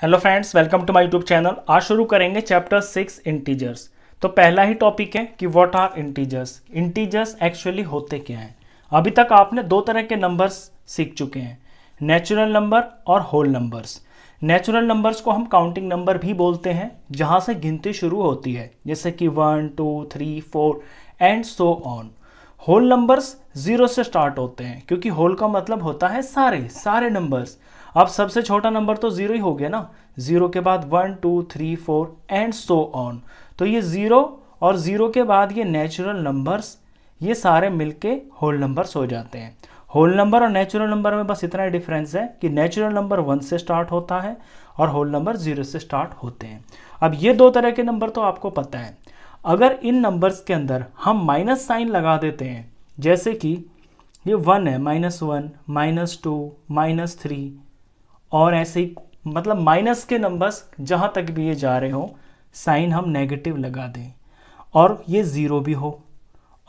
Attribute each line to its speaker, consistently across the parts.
Speaker 1: hello friends welcome to my YouTube channel आज शुरू करेंगे चैप्टर सिक्स इंटीजर्स तो पहला ही टॉपिक है कि what are integers integers actually होते क्या हैं अभी तक आपने दो तरह के नंबर्स सीख चुके हैं नेचुरल नंबर और होल नंबर्स नेचुरल नंबर्स को हम काउंटिंग नंबर भी बोलते हैं जहाँ से गिनती शुरू होती है जैसे कि one two three four and so on whole numbers zero से स्टार्ट होते हैं क्योंकि होल का मतलब होता है सारे सारे नंबर्स अब सबसे छोटा नंबर तो ज़ीरो ही हो गया ना ज़ीरो के बाद one two three four and so on तो ये ज़ीरो और ज़ीरो के बाद ये नेचुरल नंबर्स ये सारे मिलके होल नंबर्स हो जाते हैं होल नंबर और नेचुरल नंबर में बस इतना ही डिफरेंस है कि नेचुरल नंबर वन से स्टार्ट होता है और होल नंबर जीरो से स्टार्ट होते हैं अब ये दो तरह के नंबर तो आपको पता है अगर इन नंबर्स के अंदर हम माइनस साइन लगा देते हैं जैसे कि ये वन है minus one minus two minus three और ऐसे ही मतलब माइनस के नंबर्स जहाँ तक भी ये जा रहे हो साइन हम नेगेटिव लगा दें और ये ज़ीरो भी हो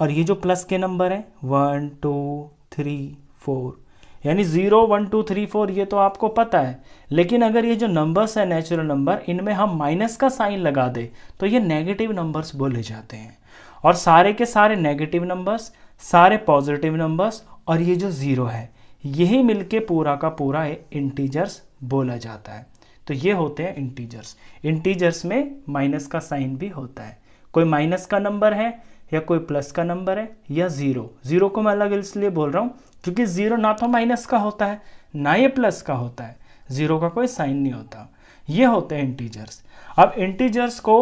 Speaker 1: और ये जो प्लस के नंबर हैं वन टू थ्री फोर यानी zero one two three four ये तो आपको पता है लेकिन अगर ये जो नंबर्स हैं नेचुरल नंबर इनमें हम माइनस का साइन लगा दें तो ये नेगेटिव नंबर्स बोले जाते हैं और सारे के सारे नेगेटिव नंबर्स सारे पॉजिटिव नंबर्स और ये जो ज़ीरो है यही मिलके पूरा का पूरा इंटीजर्स बोला जाता है तो ये होते हैं इंटीजर्स इंटीजर्स में माइनस का साइन भी होता है कोई माइनस का नंबर है या कोई प्लस का नंबर है या ज़ीरो ज़ीरो को मैं अलग इसलिए बोल रहा हूँ क्योंकि ज़ीरो ना तो माइनस का होता है ना ये प्लस का होता है ज़ीरो का कोई साइन नहीं होता ये होते हैं इंटीजर्स अब इंटीजर्स को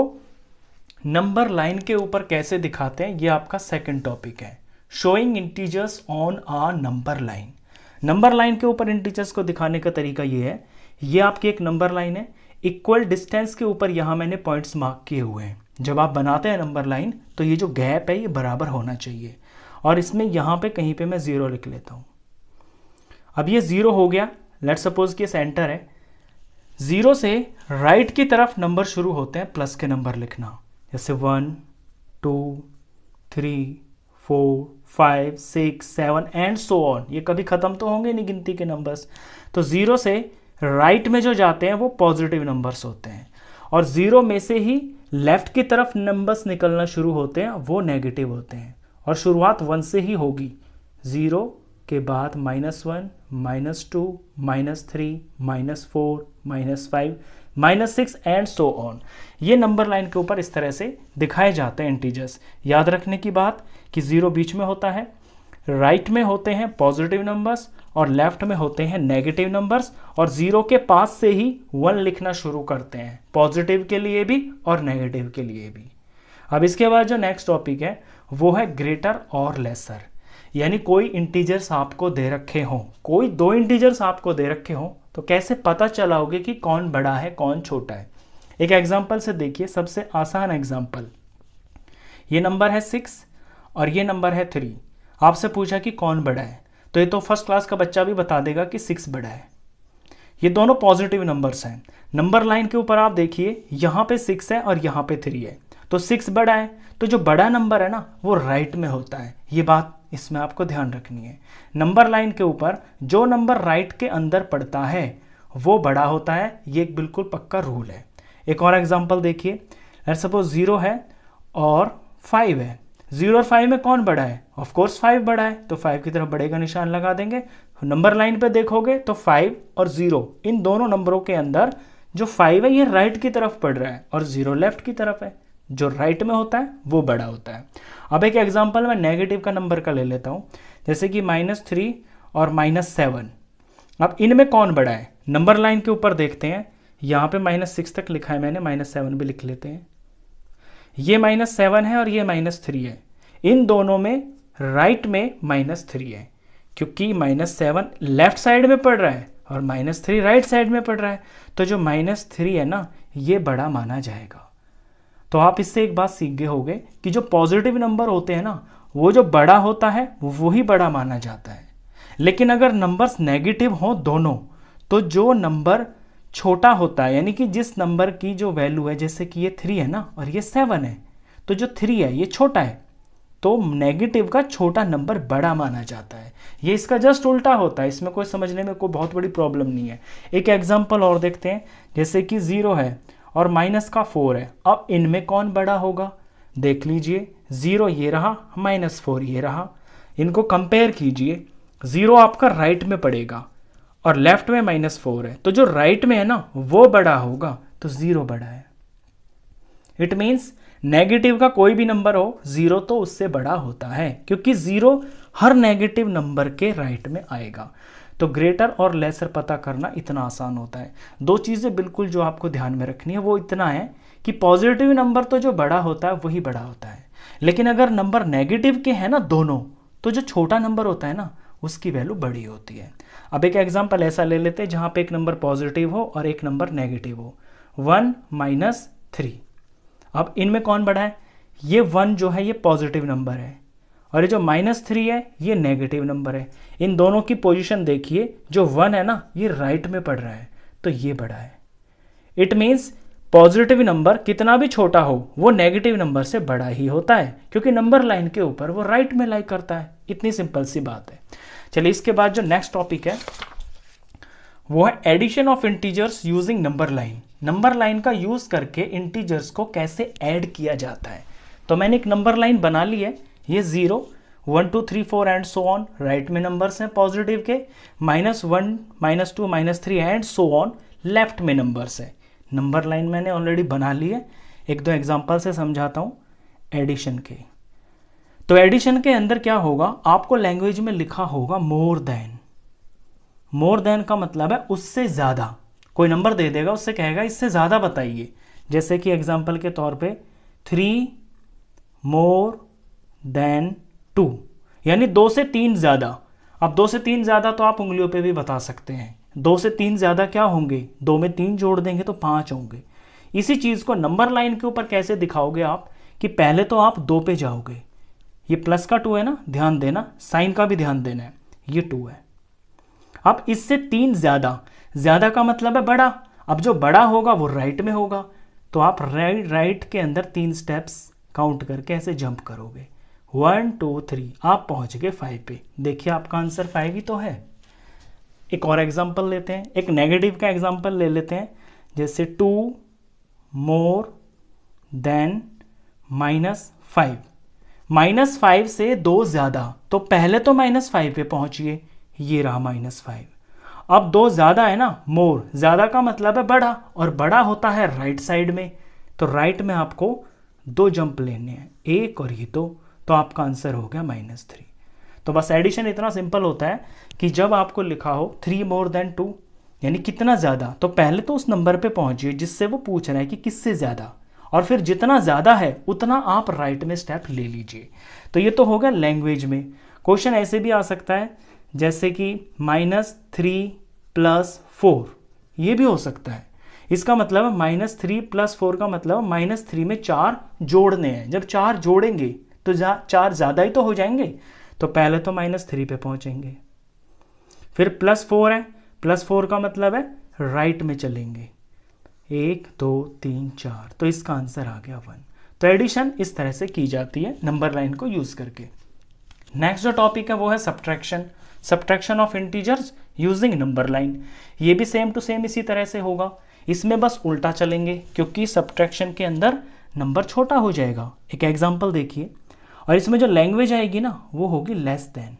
Speaker 1: नंबर लाइन के ऊपर कैसे दिखाते हैं ये आपका सेकंड टॉपिक है showing integers on a number line number line के ऊपर इंटीजर्स को दिखाने का तरीका ये है ये आपकी एक नंबर लाइन है इक्वल डिस्टेंस के ऊपर यहाँ मैंने पॉइंट्स मार्क किए हुए हैं जब आप बनाते हैं नंबर लाइन तो ये जो गैप है ये बराबर होना चाहिए और इसमें यहाँ पे कहीं पे मैं ज़ीरो लिख लेता हूँ अब ये ज़ीरो हो गया लेट सपोज कि सेंटर है ज़ीरो से राइट की तरफ नंबर शुरू होते हैं प्लस के नंबर लिखना जैसे one two three four five six seven and so on ये कभी ख़त्म तो होंगे नहीं गिनती के नंबर्स तो ज़ीरो से राइट right में जो जाते हैं वो पॉजिटिव नंबर्स होते हैं और ज़ीरो में से ही लेफ्ट की तरफ नंबर्स निकलना शुरू होते हैं वो नेगेटिव होते हैं और शुरुआत वन से ही होगी ज़ीरो के बाद minus one minus two minus three minus four minus five minus six and so on ये नंबर लाइन के ऊपर इस तरह से दिखाए जाते हैं इंटीजर्स याद रखने की बात कि ज़ीरो बीच में होता है राइट right में होते हैं पॉजिटिव नंबर्स और लेफ्ट में होते हैं नेगेटिव नंबर्स और ज़ीरो के पास से ही वन लिखना शुरू करते हैं पॉजिटिव के लिए भी और नेगेटिव के लिए भी अब इसके बाद जो नेक्स्ट टॉपिक है वो है ग्रेटर और लेसर यानी कोई इंटीजर्स आपको दे रखे हों कोई दो इंटीजर्स आपको दे रखे हों तो कैसे पता चलाओगे कि कौन बड़ा है कौन छोटा है एक एग्जाम्पल से देखिए सबसे आसान एग्जाम्पल ये नंबर है सिक्स और ये नंबर है थ्री आपसे पूछा कि कौन बड़ा है तो ये तो फर्स्ट क्लास का बच्चा भी बता देगा कि सिक्स बड़ा है ये दोनों पॉजिटिव नंबर्स हैं नंबर लाइन के ऊपर आप देखिए यहाँ पे सिक्स है और यहाँ पे थ्री है तो सिक्स बड़ा है तो जो बड़ा नंबर है ना वो राइट में होता है ये बात इसमें आपको ध्यान रखनी है नंबर लाइन के ऊपर जो नंबर राइट के अंदर पड़ता है वो बड़ा होता है ये एक बिल्कुल पक्का रूल है एक और एग्जाम्पल देखिए सपोज ज़ीरो है और फाइव है जीरो और फाइव में कौन बड़ा है ऑफकोर्स फाइव बड़ा है तो फाइव की तरफ बड़े का निशान लगा देंगे नंबर लाइन पे देखोगे तो फाइव और जीरो इन दोनों नंबरों के अंदर जो फाइव है ये राइट की तरफ पड़ रहा है और जीरो लेफ्ट की तरफ है जो राइट में होता है वो बड़ा होता है अब एक एग्जाम्पल मैं नेगेटिव का नंबर का ले लेता हूँ जैसे कि माइनस थ्री और माइनस सेवन अब इनमें कौन बड़ा है नंबर लाइन के ऊपर देखते हैं यहाँ पे माइनस सिक्स तक लिखा है मैंने माइनस सेवन भी लिख लेते हैं ये माइनस सेवन है और ये माइनस थ्री है इन दोनों में राइट में माइनस थ्री है क्योंकि माइनस सेवन लेफ्ट साइड में पड़ रहा है और माइनस थ्री राइट साइड में पड़ रहा है तो जो माइनस थ्री है ना ये बड़ा माना जाएगा तो आप इससे एक बात सीख गए होगे कि जो पॉजिटिव नंबर होते हैं ना वो जो बड़ा होता है वही बड़ा माना जाता है लेकिन अगर नंबर्स नेगेटिव हों दोनों तो जो नंबर छोटा होता है यानी कि जिस नंबर की जो वैल्यू है जैसे कि ये थ्री है ना और ये सेवन है तो जो थ्री है ये छोटा है तो नेगेटिव का छोटा नंबर बड़ा माना जाता है ये इसका जस्ट उल्टा होता है इसमें कोई समझने में कोई बहुत बड़ी प्रॉब्लम नहीं है एक एग्जाम्पल और देखते हैं जैसे कि ज़ीरो है और माइनस का फोर है अब इनमें कौन बड़ा होगा देख लीजिए ज़ीरो ये रहा माइनस फोर ये रहा इनको कंपेयर कीजिए ज़ीरो आपका राइट में पड़ेगा और लेफ्ट में माइनस फोर है तो जो राइट में है ना वो बड़ा होगा तो ज़ीरो बड़ा है इट मीन्स नेगेटिव का कोई भी नंबर हो ज़ीरो तो उससे बड़ा होता है क्योंकि ज़ीरो हर नेगेटिव नंबर के राइट में आएगा तो ग्रेटर और लेसर पता करना इतना आसान होता है दो चीज़ें बिल्कुल जो आपको ध्यान में रखनी है वो इतना है कि पॉजिटिव नंबर तो जो बड़ा होता है वही बड़ा होता है लेकिन अगर नंबर नेगेटिव के हैं ना दोनों तो जो छोटा नंबर होता है ना उसकी वैल्यू बड़ी होती है अब एक एग्जाम्पल ऐसा ले लेते हैं जहाँ पे एक नंबर पॉजिटिव हो और एक नंबर नेगेटिव हो वन माइनस थ्री अब इनमें कौन बड़ा है ये वन जो है ये पॉजिटिव नंबर है और ये जो माइनस थ्री है ये नेगेटिव नंबर है इन दोनों की पोजिशन देखिए जो वन है ना ये राइट में पड़ रहा है तो ये बड़ा है इट मीन्स पॉजिटिव नंबर कितना भी छोटा हो वो नेगेटिव नंबर से बड़ा ही होता है क्योंकि नंबर लाइन के ऊपर वो राइट में लाइक करता है इतनी सिंपल सी बात है चलिए इसके बाद जो नेक्स्ट टॉपिक है वो है addition of integers using number line number line का यूज करके इंटीजर्स को कैसे ऐड किया जाता है तो मैंने एक नंबर लाइन बना ली है ये zero one two three four and so on right में नंबर्स हैं पॉजिटिव के minus one minus two minus three and so on left में नंबर्स हैं नंबर लाइन मैंने ऑलरेडी बना ली है एक दो एग्जाम्पल से समझाता हूँ एडिशन के तो एडिशन के अंदर क्या होगा आपको लैंग्वेज में लिखा होगा मोर देन मोर देन का मतलब है उससे ज़्यादा कोई नंबर दे देगा उससे कहेगा इससे ज़्यादा बताइए जैसे कि एग्जाम्पल के तौर पे थ्री मोर देन टू यानी दो से तीन ज़्यादा अब दो से तीन ज़्यादा तो आप उंगलियों पे भी बता सकते हैं दो से तीन ज़्यादा क्या होंगे दो में तीन जोड़ देंगे तो पांच होंगे इसी चीज़ को नंबर लाइन के ऊपर कैसे दिखाओगे आप कि पहले तो आप दो पे जाओगे ये प्लस का टू है ना ध्यान देना साइन का भी ध्यान देना है ये टू है अब इससे तीन ज़्यादा ज़्यादा का मतलब है बड़ा अब जो बड़ा होगा वो राइट में होगा तो आप राइट राइट के अंदर तीन स्टेप्स काउंट करके ऐसे जंप करोगे वन टू थ्री आप पहुंच गए फाइव पे देखिए आपका आंसर फाइव ही तो है एक और एग्जाम्पल लेते हैं एक नेगेटिव का एग्जाम्पल ले लेते हैं जैसे two more than minus five minus five से दो ज़्यादा तो पहले तो माइनस फाइव पे पहुंचिए ये रहा माइनस फाइव अब दो ज़्यादा है ना मोर ज़्यादा का मतलब है बड़ा और बड़ा होता है राइट साइड में तो राइट में आपको दो जंप लेने हैं एक और ये दो तो आपका आंसर हो गया माइनस थ्री तो बस एडिशन इतना सिंपल होता है कि जब आपको लिखा हो थ्री मोर देन टू यानी कितना ज़्यादा तो पहले तो उस नंबर पे पहुंचिए जिससे वो पूछ रहे हैं कि किससे ज़्यादा और फिर जितना ज़्यादा है उतना आप राइट में स्टेप ले लीजिए तो ये तो होगा लैंग्वेज में क्वेश्चन ऐसे भी आ सकता है जैसे कि माइनस थ्री प्लस फोर ये भी हो सकता है इसका मतलब माइनस थ्री प्लस फोर का मतलब माइनस थ्री में चार जोड़ने हैं जब चार जोड़ेंगे तो जा, चार ज़्यादा ही तो हो जाएंगे तो पहले तो माइनस थ्री पे पहुंचेंगे फिर प्लस फोर है प्लस फोर का मतलब है राइट में चलेंगे एक दो तीन चार तो इसका आंसर आ गया वन तो एडिशन इस तरह से की जाती है नंबर लाइन को यूज़ करके नेक्स्ट जो टॉपिक है वो है subtraction subtraction of integers using number line ये भी सेम टू सेम इसी तरह से होगा इसमें बस उल्टा चलेंगे क्योंकि सब्ट्रैक्शन के अंदर नंबर छोटा हो जाएगा एक एग्जाम्पल देखिए और इसमें जो लैंग्वेज आएगी ना वो होगी लेस देन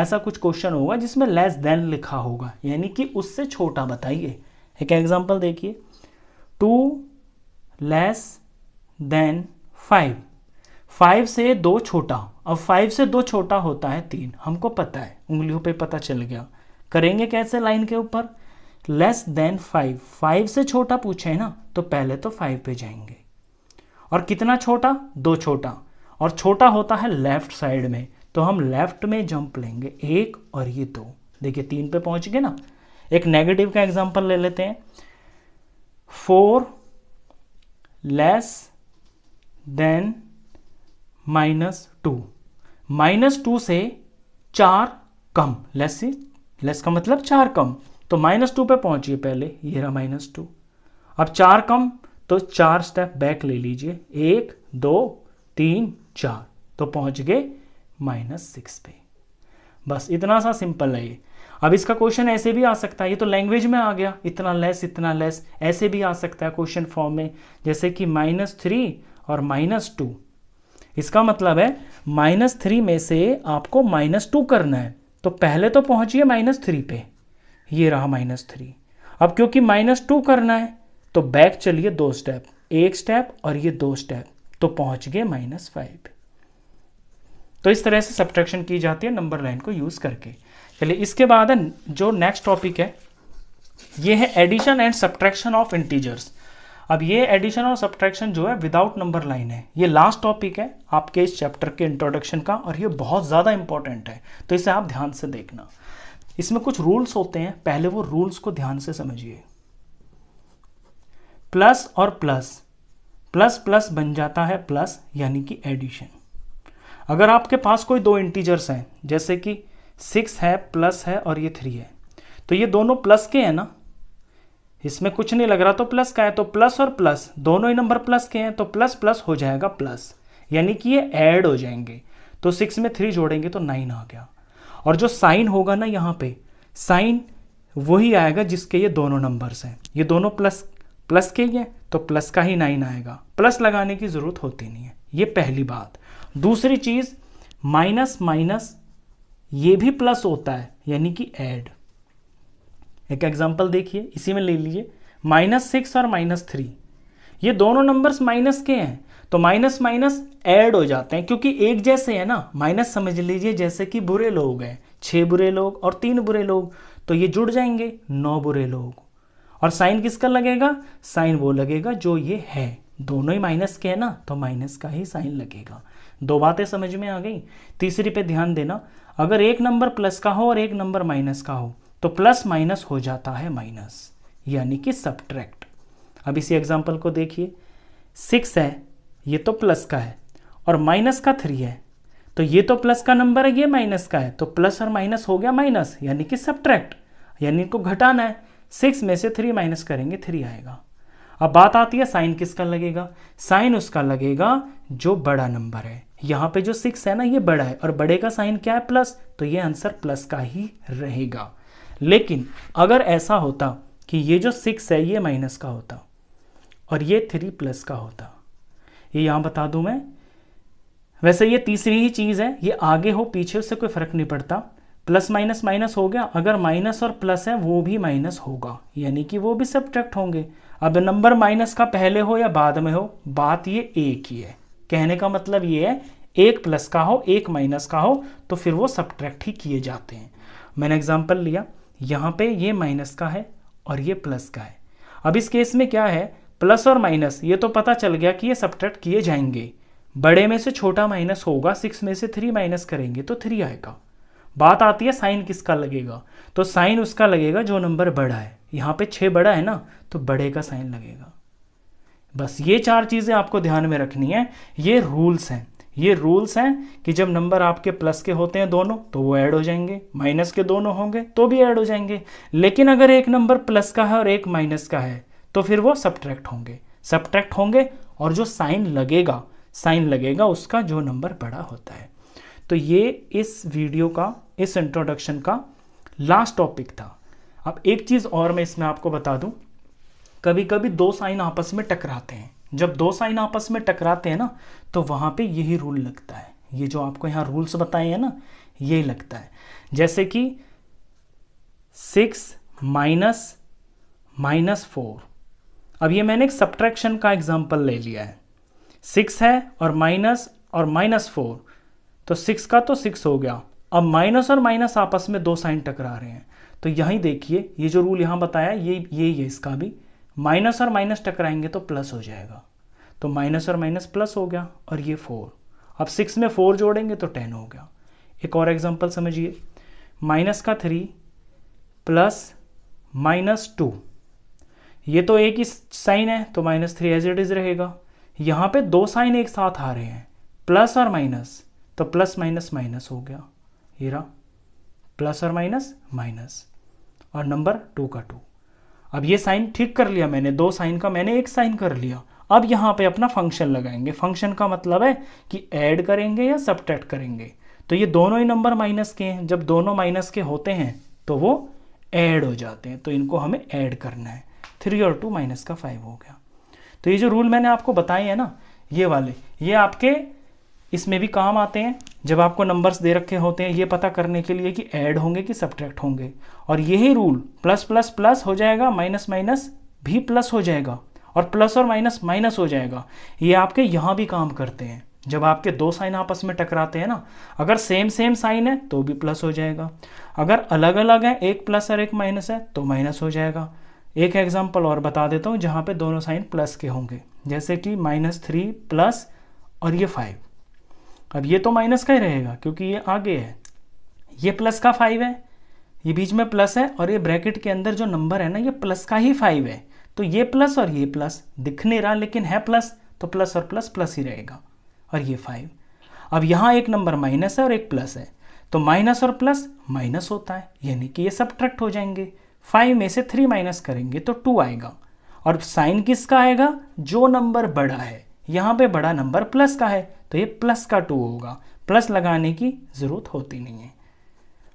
Speaker 1: ऐसा कुछ क्वेश्चन होगा जिसमें लेस देन लिखा होगा यानी कि उससे छोटा बताइए एक एग्जाम्पल देखिए two less than five five से दो छोटा अब फाइव से दो छोटा होता है तीन हमको पता है उंगलियों पे पता चल गया करेंगे कैसे लाइन के ऊपर लेस देन फाइव फाइव से छोटा पूछे ना तो पहले तो फाइव पे जाएंगे और कितना छोटा दो छोटा और छोटा होता है लेफ्ट साइड में तो हम लेफ्ट में जंप लेंगे एक और ये दो देखिए तीन पे पहुंच गए ना एक नेगेटिव का एग्जांपल ले लेते हैं four less than minus two minus two से चार कम लेस से लेस का मतलब चार कम तो माइनस टू पे पहुंचिए पहले ये रहा माइनस टू अब चार कम तो चार स्टेप बैक ले लीजिए एक दो तीन चार तो पहुंच गए माइनस सिक्स पे बस इतना सा सिंपल है ये अब इसका क्वेश्चन ऐसे भी आ सकता है ये तो लैंग्वेज में आ गया इतना लेस इतना लेस ऐसे भी आ सकता है क्वेश्चन फॉर्म में जैसे कि माइनस थ्री और माइनस टू इसका मतलब है माइनस थ्री में से आपको माइनस टू करना है तो पहले तो पहुंचिए माइनस थ्री पे ये रहा माइनस थ्री अब क्योंकि माइनस टू करना है तो बैक चलिए दो स्टेप एक स्टेप और ये दो स्टेप तो पहुंच गए माइनस फाइव तो इस तरह से सब्ट्रैक्शन की जाती है नंबर लाइन को यूज़ करके चलिए इसके बाद जो नेक्स्ट टॉपिक है ये है addition and subtraction of integers अब ये एडिशन और सब्ट्रैक्शन जो है विदाउट नंबर लाइन है ये लास्ट टॉपिक है आपके इस चैप्टर के इंट्रोडक्शन का और ये बहुत ज़्यादा इंपॉर्टेंट है तो इसे आप ध्यान से देखना इसमें कुछ रूल्स होते हैं पहले वो रूल्स को ध्यान से समझिए प्लस और प्लस प्लस प्लस बन जाता है प्लस यानी कि एडिशन अगर आपके पास कोई दो इंटीजर्स हैं जैसे कि सिक्स है प्लस है और ये थ्री है तो ये दोनों प्लस के हैं ना इसमें कुछ नहीं लग रहा तो प्लस का है तो प्लस और प्लस दोनों ही नंबर प्लस के हैं तो प्लस प्लस हो जाएगा प्लस यानी कि ये ऐड हो जाएंगे तो सिक्स में थ्री जोड़ेंगे तो नाइन आ गया और जो साइन होगा ना यहाँ पे साइन वही आएगा जिसके ये दोनों नंबर्स हैं ये दोनों प्लस प्लस के ही है तो प्लस का ही नाइन आएगा प्लस लगाने की ज़रूरत होती नहीं है ये पहली बात दूसरी चीज़ माइनस माइनस ये भी प्लस होता है यानी कि एड एक एग्जाम्पल देखिए इसी में ले लीजिए माइनस सिक्स और माइनस थ्री ये दोनों नंबर्स माइनस के हैं तो माइनस माइनस ऐड हो जाते हैं क्योंकि एक जैसे है ना माइनस समझ लीजिए जैसे कि बुरे लोग हैं छह बुरे लोग और तीन बुरे लोग तो ये जुड़ जाएंगे नौ बुरे लोग और साइन किसका लगेगा साइन वो लगेगा जो ये है दोनों ही माइनस के है ना तो माइनस का ही साइन लगेगा दो बातें समझ में आ गई तीसरी पे ध्यान देना अगर एक नंबर प्लस का हो और एक नंबर माइनस का हो तो प्लस माइनस हो जाता है माइनस यानी कि सब्ट्रैक्ट अब इसी एग्जाम्पल को देखिए सिक्स है ये तो प्लस का है और माइनस का थ्री है तो ये तो प्लस का नंबर है ये माइनस का है तो प्लस और माइनस हो गया माइनस यानी कि सब्ट्रैक्ट यानी इनको घटाना है सिक्स में से थ्री माइनस करेंगे थ्री आएगा अब बात आती है साइन किसका लगेगा साइन उसका लगेगा जो बड़ा नंबर है यहाँ पे जो सिक्स है ना ये बड़ा है और बड़े का साइन क्या है प्लस तो ये आंसर प्लस का ही रहेगा लेकिन अगर ऐसा होता कि ये जो सिक्स है ये माइनस का होता और ये थ्री प्लस का होता ये यहां बता दू मैं वैसे ये तीसरी ही चीज़ है ये आगे हो पीछे उससे कोई फर्क नहीं पड़ता प्लस माइनस माइनस हो गया अगर माइनस और प्लस है वो भी माइनस होगा यानी कि वो भी सब्ट्रैक्ट होंगे अब नंबर माइनस का पहले हो या बाद में हो बात ये एक ही है कहने का मतलब ये है एक प्लस का हो एक माइनस का हो तो फिर वो सब्ट्रैक्ट ही किए जाते हैं मैंने एग्जाम्पल लिया यहाँ पे ये माइनस का है और ये प्लस का है अब इस केस में क्या है प्लस और माइनस ये तो पता चल गया कि ये सब्ट्रैक्ट किए जाएंगे बड़े में से छोटा माइनस होगा सिक्स में से थ्री माइनस करेंगे तो थ्री आएगा बात आती है साइन किसका लगेगा तो साइन उसका लगेगा जो नंबर बड़ा है यहाँ पे छः बड़ा है ना तो बड़े का साइन लगेगा बस ये चार चीज़ें आपको ध्यान में रखनी है ये रूल्स हैं ये रूल्स हैं कि जब नंबर आपके प्लस के होते हैं दोनों तो वो ऐड हो जाएंगे माइनस के दोनों होंगे तो भी ऐड हो जाएंगे लेकिन अगर एक नंबर प्लस का है और एक माइनस का है तो फिर वो सब्ट्रैक्ट होंगे सब्ट्रैक्ट होंगे और जो साइन लगेगा साइन लगेगा उसका जो नंबर बड़ा होता है तो ये इस वीडियो का इस इंट्रोडक्शन का लास्ट टॉपिक था अब एक चीज़ और मैं इसमें आपको बता दूं कभी कभी दो साइन आपस में टकराते हैं जब दो साइन आपस में टकराते हैं ना तो वहां पे यही रूल लगता है ये जो आपको यहां रूल्स बताए हैं ना यही लगता है जैसे कि सिक्स माइनस माइनस फोर अब ये मैंने एक सब्ट्रैक्शन का एग्जाम्पल ले लिया है सिक्स है और माइनस और माइनस फोर तो सिक्स का तो सिक्स हो गया अब माइनस और माइनस आपस में दो साइन टकरा रहे हैं तो यहीं देखिए ये जो रूल यहां बताया ये यही है इसका भी माइनस और माइनस टकराएंगे तो प्लस हो जाएगा तो माइनस और माइनस प्लस हो गया और ये फोर अब सिक्स में फोर जोड़ेंगे तो टेन हो गया एक और एग्जाम्पल समझिए माइनस का थ्री प्लस माइनस टू ये तो एक ही साइन है तो minus three as it is रहेगा यहाँ पे दो साइन एक साथ आ रहे हैं प्लस और माइनस तो प्लस माइनस माइनस हो गया ये रहा प्लस और माइनस माइनस और नंबर टू का टू अब ये साइन ठीक कर लिया मैंने दो साइन का मैंने एक साइन कर लिया अब यहाँ पे अपना फंक्शन लगाएंगे फंक्शन का मतलब है कि ऐड करेंगे या सब्ट्रैक्ट करेंगे तो ये दोनों ही नंबर माइनस के हैं जब दोनों माइनस के होते हैं तो वो ऐड हो जाते हैं तो इनको हमें ऐड करना है थ्री और टू माइनस का फाइव हो गया तो ये जो रूल मैंने आपको बताए हैं ना ये वाले ये आपके इसमें भी काम आते हैं जब आपको नंबर्स दे रखे होते हैं ये पता करने के लिए कि ऐड होंगे कि सब्ट्रैक्ट होंगे और यही रूल प्लस प्लस प्लस हो जाएगा माइनस माइनस भी प्लस हो जाएगा और प्लस और माइनस माइनस हो जाएगा ये आपके यहाँ भी काम करते हैं जब आपके दो साइन आपस में टकराते हैं ना अगर सेम सेम साइन है तो भी प्लस हो जाएगा अगर अलग अलग है एक प्लस और एक माइनस है तो माइनस हो जाएगा एक एग्जाम्पल और बता देता हूँ जहाँ पे दोनों साइन प्लस के होंगे जैसे कि माइनस थ्री प्लस और ये फाइव अब ये तो माइनस का ही रहेगा क्योंकि ये आगे है ये प्लस का फाइव है ये बीच में प्लस है और ये ब्रैकेट के अंदर जो नंबर है ना ये प्लस का ही फाइव है तो ये प्लस और ये प्लस दिख नहीं रहा लेकिन है प्लस तो प्लस और प्लस प्लस ही रहेगा और ये फाइव अब यहाँ एक नंबर माइनस है और एक प्लस है तो माइनस और प्लस माइनस होता है यानी कि ये ट्रैक्ट हो जाएंगे फाइव में से थ्री माइनस करेंगे तो टू आएगा और साइन किसका आएगा जो नंबर बड़ा है यहाँ पे बड़ा नंबर प्लस का है तो ये प्लस का टू होगा प्लस लगाने की ज़रूरत होती नहीं है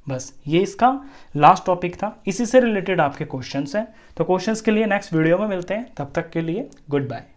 Speaker 1: बस ये इसका लास्ट टॉपिक था इसी से रिलेटेड आपके क्वेश्चंस हैं तो क्वेश्चंस के लिए नेक्स्ट वीडियो में मिलते हैं तब तक के लिए गुड बाय